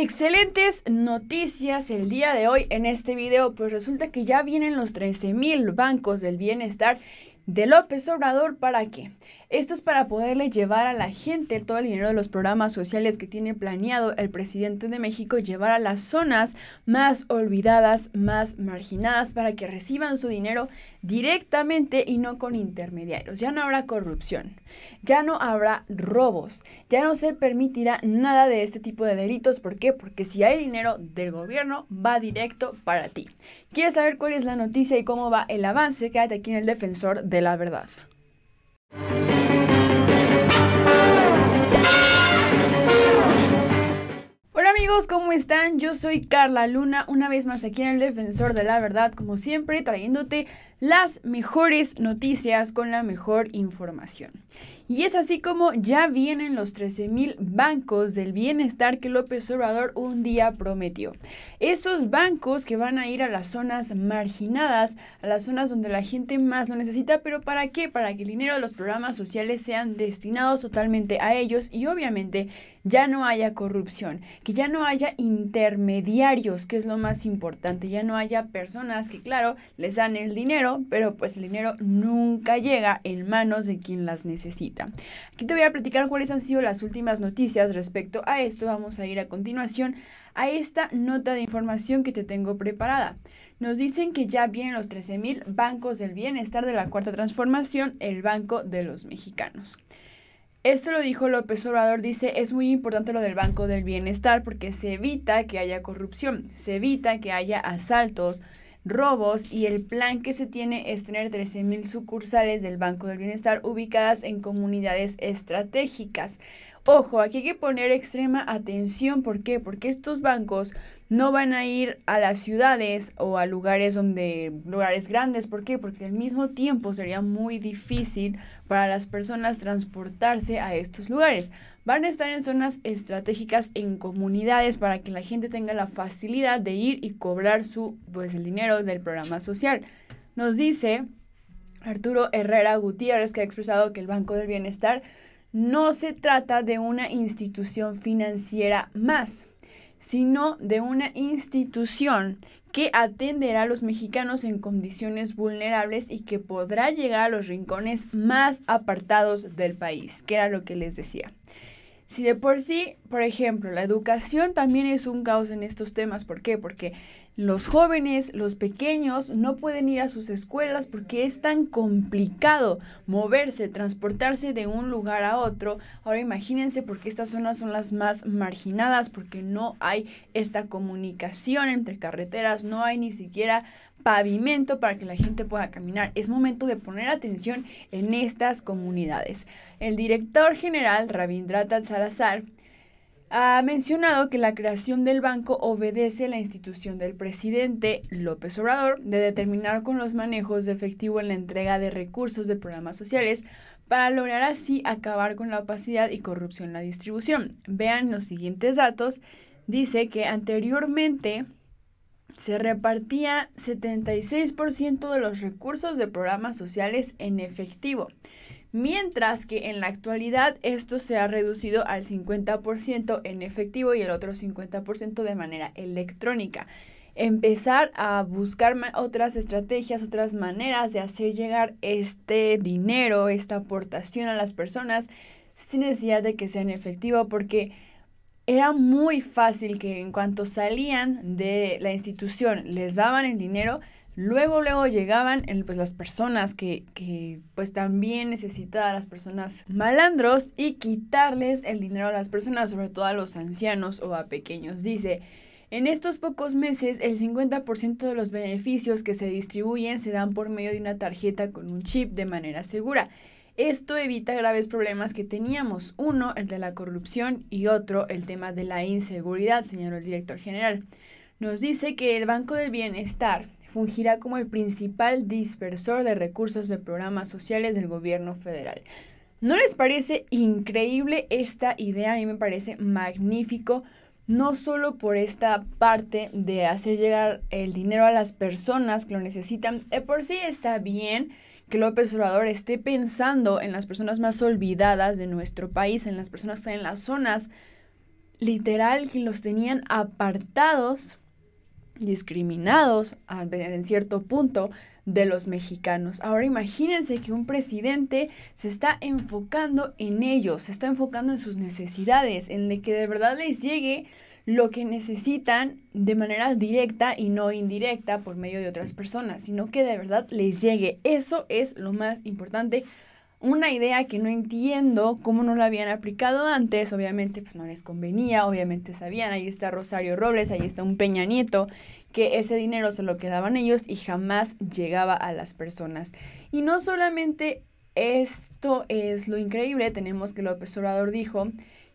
Excelentes noticias el día de hoy en este video, pues resulta que ya vienen los mil bancos del bienestar de López Obrador, ¿para qué? Esto es para poderle llevar a la gente todo el dinero de los programas sociales que tiene planeado el presidente de México llevar a las zonas más olvidadas, más marginadas, para que reciban su dinero directamente y no con intermediarios. Ya no habrá corrupción, ya no habrá robos, ya no se permitirá nada de este tipo de delitos. ¿Por qué? Porque si hay dinero del gobierno, va directo para ti. ¿Quieres saber cuál es la noticia y cómo va el avance? Quédate aquí en el defensor de la verdad. Hola amigos, ¿cómo están? Yo soy Carla Luna, una vez más aquí en el Defensor de la Verdad, como siempre, trayéndote las mejores noticias con la mejor información. Y es así como ya vienen los mil bancos del bienestar que López Obrador un día prometió. Esos bancos que van a ir a las zonas marginadas, a las zonas donde la gente más lo necesita, pero ¿para qué? Para que el dinero de los programas sociales sean destinados totalmente a ellos y obviamente ya no haya corrupción, que ya no haya intermediarios, que es lo más importante, ya no haya personas que, claro, les dan el dinero pero pues el dinero nunca llega en manos de quien las necesita. Aquí te voy a platicar cuáles han sido las últimas noticias respecto a esto. Vamos a ir a continuación a esta nota de información que te tengo preparada. Nos dicen que ya vienen los 13.000 bancos del bienestar de la cuarta transformación, el Banco de los Mexicanos. Esto lo dijo López Obrador, dice, es muy importante lo del Banco del Bienestar porque se evita que haya corrupción, se evita que haya asaltos, robos y el plan que se tiene es tener 13.000 sucursales del Banco del Bienestar ubicadas en comunidades estratégicas. Ojo, aquí hay que poner extrema atención. ¿Por qué? Porque estos bancos no van a ir a las ciudades o a lugares donde lugares grandes, ¿por qué? Porque al mismo tiempo sería muy difícil para las personas transportarse a estos lugares. Van a estar en zonas estratégicas en comunidades para que la gente tenga la facilidad de ir y cobrar su pues el dinero del programa social. Nos dice Arturo Herrera Gutiérrez que ha expresado que el Banco del Bienestar no se trata de una institución financiera más sino de una institución que atenderá a los mexicanos en condiciones vulnerables y que podrá llegar a los rincones más apartados del país, que era lo que les decía. Si de por sí, por ejemplo, la educación también es un caos en estos temas, ¿por qué? Porque los jóvenes, los pequeños, no pueden ir a sus escuelas porque es tan complicado moverse, transportarse de un lugar a otro. Ahora imagínense porque estas zonas son las más marginadas, porque no hay esta comunicación entre carreteras, no hay ni siquiera pavimento para que la gente pueda caminar. Es momento de poner atención en estas comunidades. El director general Tal Salazar ha mencionado que la creación del banco obedece a la institución del presidente López Obrador de determinar con los manejos de efectivo en la entrega de recursos de programas sociales para lograr así acabar con la opacidad y corrupción en la distribución. Vean los siguientes datos. Dice que anteriormente se repartía 76% de los recursos de programas sociales en efectivo, mientras que en la actualidad esto se ha reducido al 50% en efectivo y el otro 50% de manera electrónica. Empezar a buscar otras estrategias, otras maneras de hacer llegar este dinero, esta aportación a las personas sin necesidad de que sea en efectivo, porque era muy fácil que en cuanto salían de la institución les daban el dinero, luego, luego llegaban pues, las personas que, que pues también necesitaban las personas malandros y quitarles el dinero a las personas, sobre todo a los ancianos o a pequeños. Dice, en estos pocos meses, el 50% de los beneficios que se distribuyen se dan por medio de una tarjeta con un chip de manera segura. Esto evita graves problemas que teníamos, uno, el de la corrupción y otro, el tema de la inseguridad, señor el director general. Nos dice que el Banco del Bienestar fungirá como el principal dispersor de recursos de programas sociales del gobierno federal. ¿No les parece increíble esta idea? A mí me parece magnífico, no solo por esta parte de hacer llegar el dinero a las personas que lo necesitan, de por sí está bien, que López Obrador esté pensando en las personas más olvidadas de nuestro país, en las personas que están en las zonas literal que los tenían apartados, discriminados en cierto punto de los mexicanos. Ahora imagínense que un presidente se está enfocando en ellos, se está enfocando en sus necesidades, en que de verdad les llegue lo que necesitan de manera directa y no indirecta por medio de otras personas, sino que de verdad les llegue. Eso es lo más importante. Una idea que no entiendo cómo no la habían aplicado antes, obviamente pues no les convenía, obviamente sabían, ahí está Rosario Robles, ahí está un Peña Nieto, que ese dinero se lo quedaban ellos y jamás llegaba a las personas. Y no solamente esto es lo increíble, tenemos que López Obrador dijo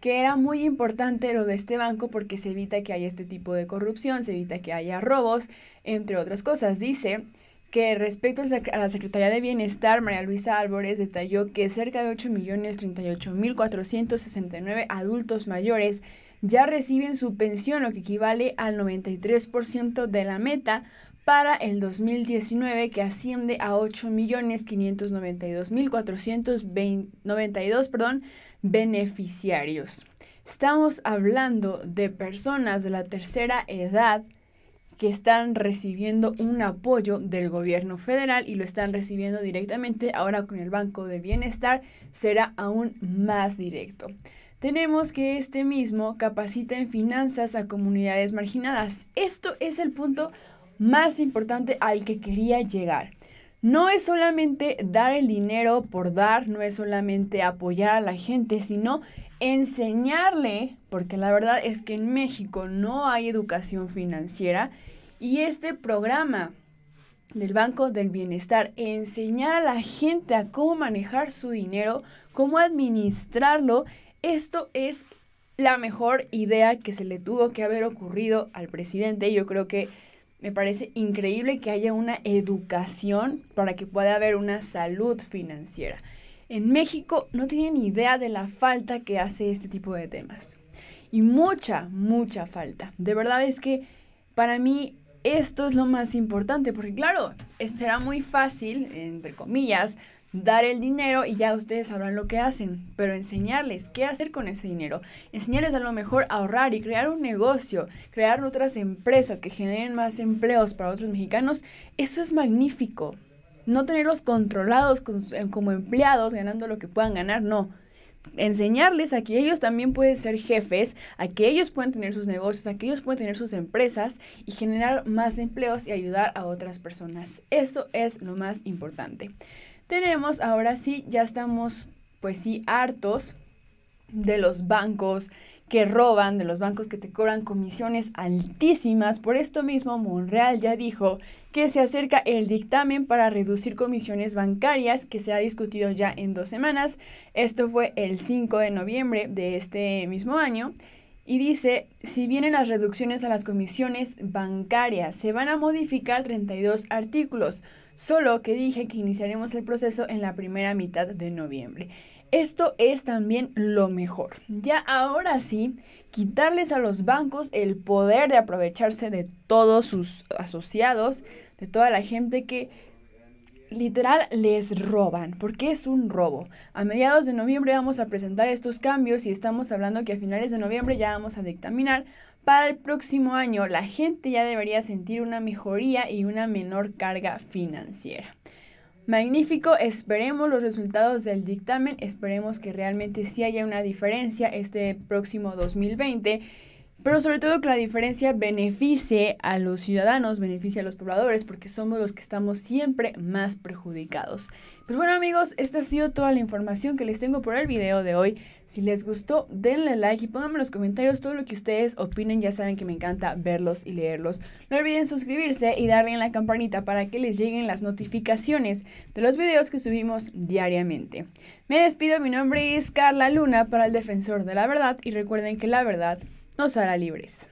que era muy importante lo de este banco porque se evita que haya este tipo de corrupción, se evita que haya robos, entre otras cosas. Dice que respecto a la Secretaría de Bienestar, María Luisa Álvarez detalló que cerca de 8.038.469 adultos mayores ya reciben su pensión, lo que equivale al 93% de la meta para el 2019 que asciende a 8.592.492 perdón, beneficiarios. Estamos hablando de personas de la tercera edad que están recibiendo un apoyo del gobierno federal y lo están recibiendo directamente. Ahora con el Banco de Bienestar será aún más directo. Tenemos que este mismo capacita en finanzas a comunidades marginadas. Esto es el punto más importante al que quería llegar. No es solamente dar el dinero por dar, no es solamente apoyar a la gente, sino enseñarle, porque la verdad es que en México no hay educación financiera y este programa del Banco del Bienestar, enseñar a la gente a cómo manejar su dinero, cómo administrarlo, esto es la mejor idea que se le tuvo que haber ocurrido al presidente. Yo creo que me parece increíble que haya una educación para que pueda haber una salud financiera. En México no tienen idea de la falta que hace este tipo de temas. Y mucha, mucha falta. De verdad es que para mí esto es lo más importante, porque claro, será muy fácil, entre comillas, dar el dinero y ya ustedes sabrán lo que hacen, pero enseñarles qué hacer con ese dinero, enseñarles a lo mejor ahorrar y crear un negocio, crear otras empresas que generen más empleos para otros mexicanos, eso es magnífico. No tenerlos controlados como empleados ganando lo que puedan ganar, no enseñarles a que ellos también pueden ser jefes, a que ellos pueden tener sus negocios, a que ellos pueden tener sus empresas y generar más empleos y ayudar a otras personas. Esto es lo más importante tenemos, ahora sí, ya estamos, pues sí, hartos de los bancos que roban, de los bancos que te cobran comisiones altísimas. Por esto mismo, Monreal ya dijo que se acerca el dictamen para reducir comisiones bancarias que se ha discutido ya en dos semanas. Esto fue el 5 de noviembre de este mismo año. Y dice, si vienen las reducciones a las comisiones bancarias, se van a modificar 32 artículos solo que dije que iniciaremos el proceso en la primera mitad de noviembre. Esto es también lo mejor. Ya ahora sí, quitarles a los bancos el poder de aprovecharse de todos sus asociados, de toda la gente que literal les roban, porque es un robo. A mediados de noviembre vamos a presentar estos cambios y estamos hablando que a finales de noviembre ya vamos a dictaminar para el próximo año, la gente ya debería sentir una mejoría y una menor carga financiera. Magnífico, esperemos los resultados del dictamen, esperemos que realmente sí haya una diferencia este próximo 2020 pero sobre todo que la diferencia beneficie a los ciudadanos, beneficie a los pobladores, porque somos los que estamos siempre más perjudicados. Pues bueno amigos, esta ha sido toda la información que les tengo por el video de hoy. Si les gustó, denle like y pónganme en los comentarios todo lo que ustedes opinen. Ya saben que me encanta verlos y leerlos. No olviden suscribirse y darle en la campanita para que les lleguen las notificaciones de los videos que subimos diariamente. Me despido, mi nombre es Carla Luna para el Defensor de la Verdad y recuerden que la verdad nos hará libres.